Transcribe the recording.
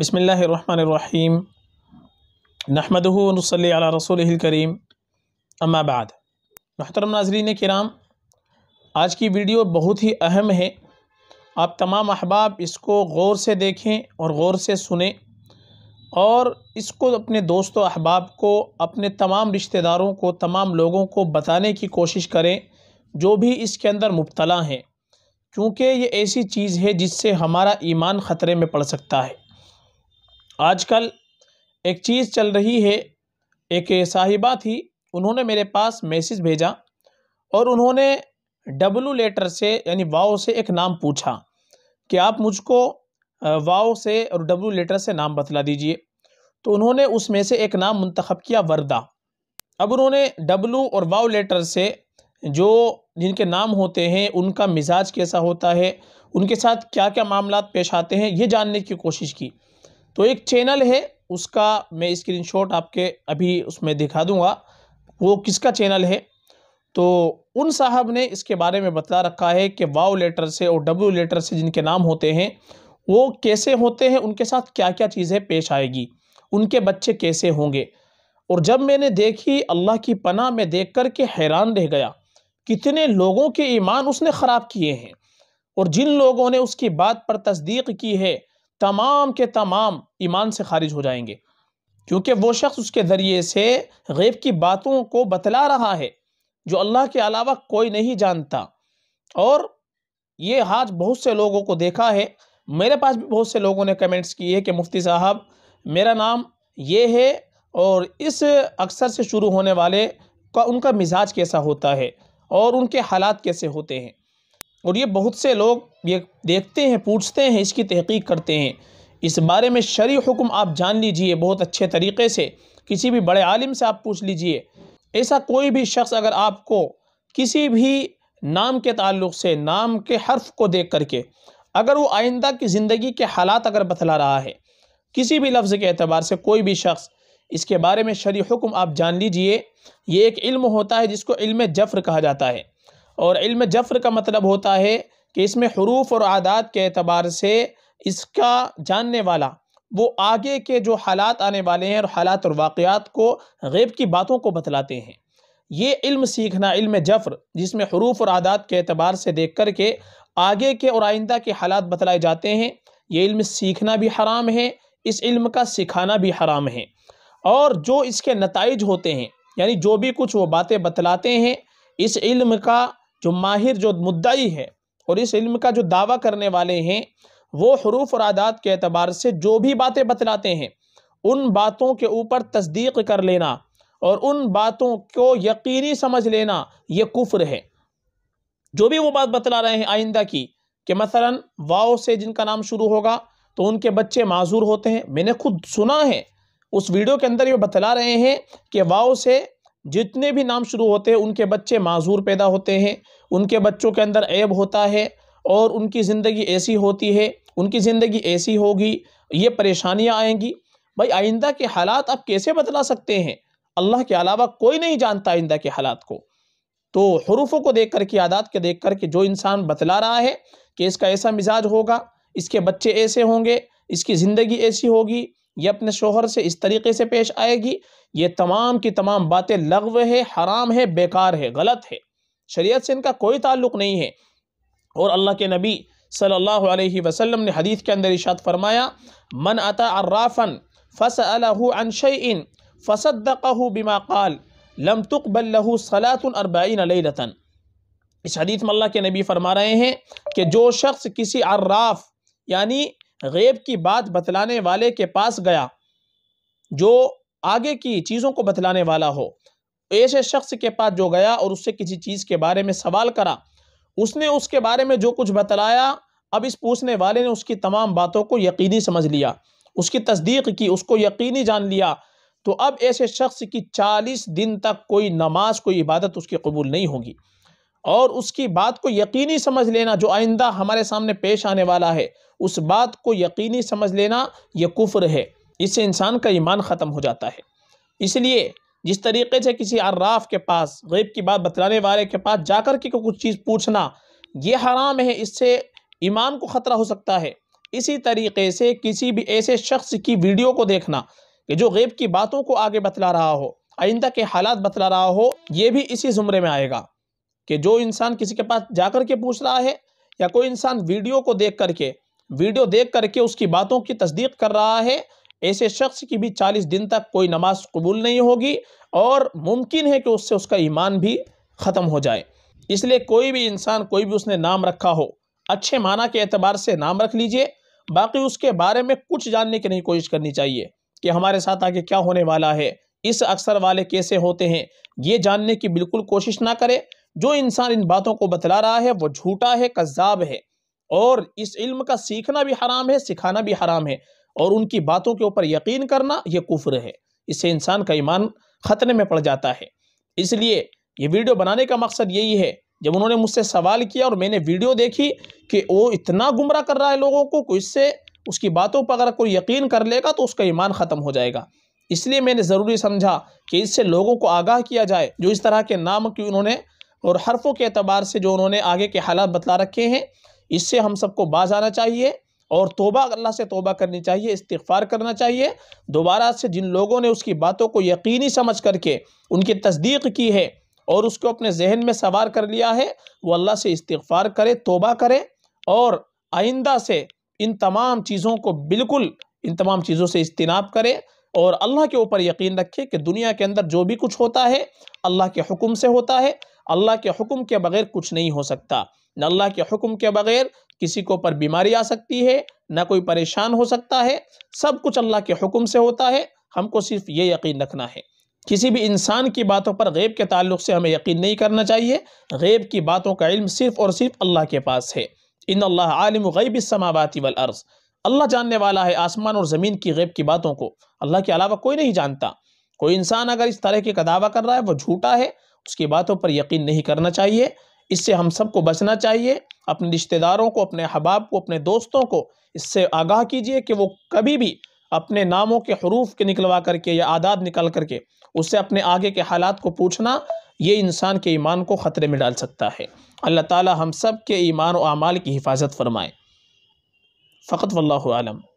बसमीम नहमदनसल रसोल करीम अम्माबाद महतरम नाजरीन कराम आज की वीडियो बहुत ही अहम है आप तमाम अहबाब इसको गौर से देखें और गौर से सुने और इसको अपने दोस्तों अहबाब को अपने तमाम रिश्तेदारों को तमाम लोगों को बताने की कोशिश करें जो भी इसके अंदर मुबतला हैं क्योंकि ये ऐसी चीज़ है जिससे हमारा ईमान ख़तरे में पड़ सकता है आजकल एक चीज़ चल रही है एक साहिबा थी उन्होंने मेरे पास मैसेज भेजा और उन्होंने डब्लू लेटर से यानी वाओ से एक नाम पूछा कि आप मुझको वाओ से और डब्लू लेटर से नाम बतला दीजिए तो उन्होंने उसमें से एक नाम मंतखब किया वर्दा अब उन्होंने डब्लू और वाओ लेटर से जो जिनके नाम होते हैं उनका मिजाज कैसा होता है उनके साथ क्या क्या मामला पेश आते हैं ये जानने की कोशिश की तो एक चैनल है उसका मैं स्क्रीनशॉट आपके अभी उसमें दिखा दूंगा वो किसका चैनल है तो उन साहब ने इसके बारे में बता रखा है कि वाओ लेटर से और डब्ल्यू लेटर से जिनके नाम होते हैं वो कैसे होते हैं उनके साथ क्या क्या चीज़ें पेश आएगी उनके बच्चे कैसे होंगे और जब मैंने देखी अल्लाह की पनाह में देख कर के हैरान रह गया कितने लोगों के ईमान उसने ख़राब किए हैं और जिन लोगों ने उसकी बात पर तस्दीक की है तमाम के तमाम ईमान से खारिज हो जाएंगे क्योंकि वो शख्स उसके ज़रिए से गैब की बातों को बतला रहा है जो अल्लाह के अलावा कोई नहीं जानता और ये आज बहुत से लोगों को देखा है मेरे पास भी बहुत से लोगों ने कमेंट्स किए कि मुफ्ती साहब मेरा नाम ये है और इस अक्सर से शुरू होने वाले का उनका मिजाज कैसा होता है और उनके हालात कैसे होते हैं और ये बहुत से लोग ये देखते हैं पूछते हैं इसकी तहकीक करते हैं इस बारे में शरी हुक्म आप जान लीजिए बहुत अच्छे तरीके से किसी भी बड़े आलिम से आप पूछ लीजिए ऐसा कोई भी शख्स अगर आपको किसी भी नाम के ताल्लुक से नाम के हर्फ को देख करके अगर वो आइंदा की ज़िंदगी के हालात अगर बतला रहा है किसी भी लफ्ज़ के अतबार से कोई भी शख्स इसके बारे में शरी हुक्म आप जान लीजिए ये एक इल्म होता है जिसको इल्म जफ़र कहा जाता है और इल्म जफ़र का मतलब होता है कि इसमें हरूफ और आदात के अतबार से इसका जानने वाला वो आगे के जो हालात आने वाले हैं और हालात और वाक़ात को गैब की बातों को बतलाते हैं ये इल्म सीखना इल्म जफ़र जिसमें हरूफ और आदात के अतबार से देख कर के आगे के और आइंदा के हालात बतलाए जाते हैं ये इल्म सीखना भी हराम है इस इल्म का सिखाना भी हराम है और जो इसके नतज होते हैं यानी जो भी कुछ वो बातें बतलाते हैं इस इल्म का जो माहिर जो मुद्दाई है और इस इल्म का जो दावा करने वाले हैं वो हरूफ और आदात के अतबार से जो भी बातें बतलाते हैं उन बातों के ऊपर तस्दीक कर लेना और उन बातों को यकीनी समझ लेना ये कुफ्र है जो भी वो बात बतला रहे हैं आइंदा की कि मसला वाओ से जिनका नाम शुरू होगा तो उनके बच्चे माजूर होते हैं मैंने खुद सुना है उस वीडियो के अंदर ये बतला रहे हैं कि वाओ से जितने भी नाम शुरू होते हैं उनके बच्चे माजूर पैदा होते हैं उनके बच्चों के अंदर ऐब होता है और उनकी ज़िंदगी ऐसी होती है उनकी ज़िंदगी ऐसी होगी ये परेशानियाँ आएंगी भाई आइंदा के हालात आप कैसे बतला सकते हैं अल्लाह के अलावा कोई नहीं जानता आइंदा के हालात को तो हरूफों को देख कर आदात के देख कर के जो इंसान बतला रहा है कि इसका ऐसा मिजाज होगा इसके बच्चे ऐसे होंगे इसकी ज़िंदगी ऐसी होगी ये अपने शोहर से इस तरीके से पेश आएगी ये तमाम की तमाम बातें लगव है हराम है बेकार है गलत है शरीयत से इनका कोई ताल्लुक नहीं है और अल्लाह के नबी सल्लल्लाहु अलैहि वसल्लम ने हदीस के अंदर इशात फरमाया मन अता अर्राफ़न फ़स अन शैन फ़सदू बिमा काल लम तुकबल सलातन अरबाइन रतन इस हदीत में अल्लाह के नबी फरमा रहे हैं कि जो शख्स किसी अर्राफ यानी गैब की बात बतलाने वाले के पास गया जो आगे की चीज़ों को बतलाने वाला हो ऐसे शख्स के पास जो गया और उससे किसी चीज़ के बारे में सवाल करा उसने उसके बारे में जो कुछ बतलाया अब इस पूछने वाले ने उसकी तमाम बातों को यकीनी समझ लिया उसकी तस्दीक की उसको यकीनी जान लिया तो अब ऐसे शख्स की चालीस दिन तक कोई नमाज कोई इबादत उसकी कबूल नहीं होगी और उसकी बात को यकीनी समझ लेना जो आइंदा हमारे सामने पेश आने वाला है उस बात को यकीनी समझ लेना यह कुफ्र है इससे इंसान का ईमान ख़त्म हो जाता है इसलिए जिस तरीके से किसी अर्राफ के पास गैब की बात बतलाने वाले के पास जाकर के कुछ चीज़ पूछना ये हराम है इससे ईमान को ख़तरा हो सकता है इसी तरीके से किसी भी ऐसे शख्स की वीडियो को देखना कि जो गैब की बातों को आगे बतला रहा हो आइंदा के हालात बतला रहा हो ये भी इसी ज़ुमरे में आएगा कि जो इंसान किसी के पास जाकर के पूछ रहा है या कोई इंसान वीडियो को देख करके वीडियो देख करके उसकी बातों की तस्दीक कर रहा है ऐसे शख्स की भी चालीस दिन तक कोई नमाज कबूल नहीं होगी और मुमकिन है कि उससे उसका ईमान भी ख़त्म हो जाए इसलिए कोई भी इंसान कोई भी उसने नाम रखा हो अच्छे माना के अतबार से नाम रख लीजिए बाकी उसके बारे में कुछ जानने की नहीं कोशिश करनी चाहिए कि हमारे साथ आगे क्या होने वाला है इस अक्सर वाले कैसे होते हैं ये जानने की बिल्कुल कोशिश ना करे जो इंसान इन बातों को बतला रहा है वो झूठा है कज्जाब है और इस इल्म का सीखना भी हराम है सिखाना भी हराम है और उनकी बातों के ऊपर यकीन करना ये कुफ्र है इससे इंसान का ईमान ख़तरे में पड़ जाता है इसलिए ये वीडियो बनाने का मकसद यही है जब उन्होंने मुझसे सवाल किया और मैंने वीडियो देखी कि वो इतना गुमराह कर रहा है लोगों को कि इससे उसकी बातों पर अगर कोई यकीन कर लेगा तो उसका ईमान ख़त्म हो जाएगा इसलिए मैंने ज़रूरी समझा कि इससे लोगों को आगाह किया जाए जो इस तरह के नाम की उन्होंने और हरफों के अतबार से जो उन्होंने आगे के हालात बतला रखे हैं इससे हम सबको बाज आना चाहिए और तोबा अल्लाह से तोबा करनी चाहिए इस्तफ़ार करना चाहिए दोबारा से जिन लोगों ने उसकी बातों को यकीनी समझ करके उनकी तस्दीक की है और उसको अपने जहन में सवार कर लिया है वो अल्लाह से इस्तफ़ार करे तोबा करे और आइंदा से इन तमाम चीज़ों को बिल्कुल इन तमाम चीज़ों से इज्तनाब करे और अल्लाह के ऊपर यकीन रखे कि दुनिया के अंदर जो भी कुछ होता है अल्लाह के हुक्म से होता है अल्लाह के हुक्म के बगैर कुछ नहीं हो सकता न अल्लाह के हुक्म के बगैर किसी को पर बीमारी आ सकती है ना कोई परेशान हो सकता है सब कुछ अल्लाह के हुक्म से होता है हमको सिर्फ ये यकीन रखना है किसी भी इंसान की बातों पर गैब के ताल्लुक से हमें यकीन नहीं करना चाहिए गैब की बातों का इल्म सिर्फ और सिर्फ अल्लाह के पास है इन अल्लाह आलिम गैब समावती वल अर्ज़ अल्लाह जानने वाला है आसमान और ज़मीन की गैब की बातों को अल्लाह के अलावा कोई नहीं जानता कोई इंसान अगर इस तरह के दावा कर रहा है वह झूठा है उसकी बातों पर यकीन नहीं करना चाहिए इससे हम सबको बचना चाहिए अपने रिश्तेदारों को अपने अहबाब को अपने दोस्तों को इससे आगाह कीजिए कि वो कभी भी अपने नामों के हरूफ के निकलवा करके या आदाद निकाल करके उससे अपने आगे के हालात को पूछना ये इंसान के ईमान को ख़तरे में डाल सकता है अल्लाह ताला हम सब के ईमान और अमाल की हिफाजत फरमाए फ़कत वल्लम